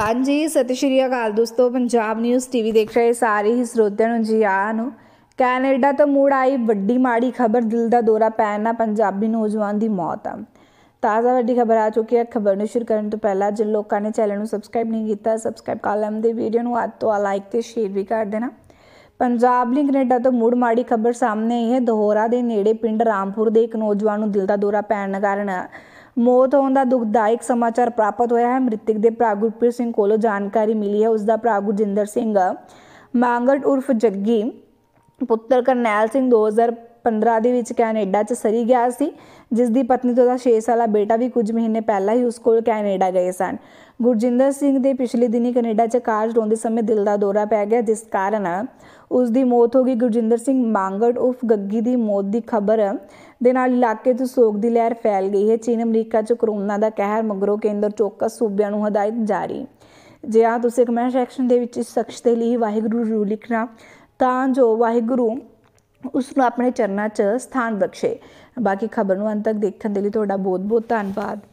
ਹਾਂਜੀ ਸਤਿ ਸ਼੍ਰੀ ਅਕਾਲ ਦੋਸਤੋ ਪੰਜਾਬ ਨਿਊਜ਼ ਟੀਵੀ ਦੇਖ ਰਹੇ ਸਾਰੇ ਹੀ ਸਰੋਤਿਆਂ ਨੂੰ ਜੀ ਆਇਆਂ ਨੂੰ ਕੈਨੇਡਾ ਤੋਂ ਮੂੜ ਆਈ ਵੱਡੀ ਮਾੜੀ ਖਬਰ ਦਿਲ ਦਾ ਦੌਰਾ ਪੈਣ ਨਾਲ ਪੰਜਾਬੀ ਨੌਜਵਾਨ ਦੀ ਮੌਤ ਆ ਤਾਜ਼ਾ ਵੱਡੀ ਖਬਰ ਆ ਚੁੱਕੀ ਹੈ ਖਬਰ ਨੂੰ ਸ਼ੁਰੂ ਕਰਨ ਤੋਂ ਪਹਿਲਾਂ ਜੇ ਲੋਕਾਂ ਨੇ ਚੈਨਲ ਨੂੰ ਸਬਸਕ੍ਰਾਈਬ ਨਹੀਂ ਕੀਤਾ ਸਬਸਕ੍ਰਾਈਬ ਕਰ ਲੈਣ ਦੇ ਵੀਡੀਓ ਨੂੰ ਅੱਜ ਤੋਂ ਲਾਈਕ ਤੇ ਸ਼ੇਅਰ ਵੀ ਕਰ ਦੇਣਾ ਪੰਜਾਬ ਲਈ ਕੈਨੇਡਾ ਤੋਂ ਮੂੜ ਮਾੜੀ ਖਬਰ ਸਾਹਮਣੇ ਆਈ ਹੈ ਦੋਹਰਾ ਦੇ ਨੇੜੇ ਪਿੰਡ ਰਾਮਪੁਰ ਦੇ ਇੱਕ ਨੌਜਵਾਨ ਨੂੰ ਦਿਲ ਦਾ ਦੌਰਾ ਪੈਣ ਕਾਰਨ ਮੌਤ ਹੋਣ ਦਾ ਦੁਖਦਾਇਕ ਸਮਾਚਾਰ ਪ੍ਰਾਪਤ ਹੋਇਆ ਹੈ ਮ੍ਰਿਤਕ ਦੇ ਭਰਾ ਗੁਰਪ੍ਰੀਤ ਸਿੰਘ ਕੋਲੋਂ ਜਾਣਕਾਰੀ ਮਿਲੀ ਹੈ ਉਸ ਦਾ ਭਰਾ ਗੁਰਜਿੰਦਰ ਸਿੰਘ ਮੰਗੜ ਉਰਫ ਜੱਗੀ ਪੁੱਤਰ ਕਰਨੈਲ ਸਿੰਘ 2000 2015 ਦੇ ਵਿੱਚ ਕੈਨੇਡਾ 'ਚ ਸਰੀ ਗਿਆ ਸੀ ਜਿਸ ਦੀ ਪਤਨੀ ਤੋਂ ਦਾ 6 ਸਾਲਾ ਬੇਟਾ ਵੀ ਕੁਝ ਮਹੀਨੇ ਪਹਿਲਾਂ ਹੀ ਉਸ ਕੋਲ ਕੈਨੇਡਾ ਗਏ ਸਨ ਗੁਰਜਿੰਦਰ ਸਿੰਘ ਦੇ ਪਿਛਲੇ ਦਿਨੀ ਕੈਨੇਡਾ 'ਚ ਕਾਰ ਚਲਾਉਂਦੇ ਸਮੇਂ ਦਿਲ ਦਾ ਦੌਰਾ ਪੈ ਗਿਆ ਜਿਸ ਕਾਰਨ ਉਸ ਦੀ ਮੌਤ ਹੋ ਗਈ ਗੁਰਜਿੰਦਰ ਸਿੰਘ ਮੰਗੜ ਉਫ ਗੱਗੀ ਦੀ ਮੌਤ ਦੀ ਖਬਰ ਦੇ ਨਾਲ ਇਲਾਕੇ 'ਚ ਸੋਗ ਦੀ ਲਹਿਰ ਫੈਲ ਗਈ ਹੈ ਚੀਨ ਅਮਰੀਕਾ 'ਚ ਕਰੋਨਾ ਦਾ ਕਹਿਰ ਮਗਰੋਂ ਕੇਂਦਰ ਚੌਕਸ ਸੂਬਿਆਂ ਨੂੰ ਹਦਾਇਤ ਜਾਰੀ ਜੇ ਆ ਤੁਸੀਂ ਕਮੈਂਟ ਸੈਕਸ਼ਨ ਦੇ ਵਿੱਚ ਇਸ ਸ਼ਖਸ ਦੇ ਲਈ ਵਾਹਿਗੁਰੂ ਰੂ ਲਿਖਣਾ ਤਾਂ ਜੋ ਵਾਹਿਗੁਰੂ ਉਸ ਨੂੰ ਆਪਣੇ ਚਰਨਾਂ 'ਚ ਸਥਾਨ ਬਖਸ਼ੇ ਬਾਕੀ ਖਬਰ ਨੂੰ ਅੰਤ ਤੱਕ ਦੇਖਣ ਦੇ ਲਈ ਤੁਹਾਡਾ ਬਹੁਤ ਬਹੁਤ ਧੰਨਵਾਦ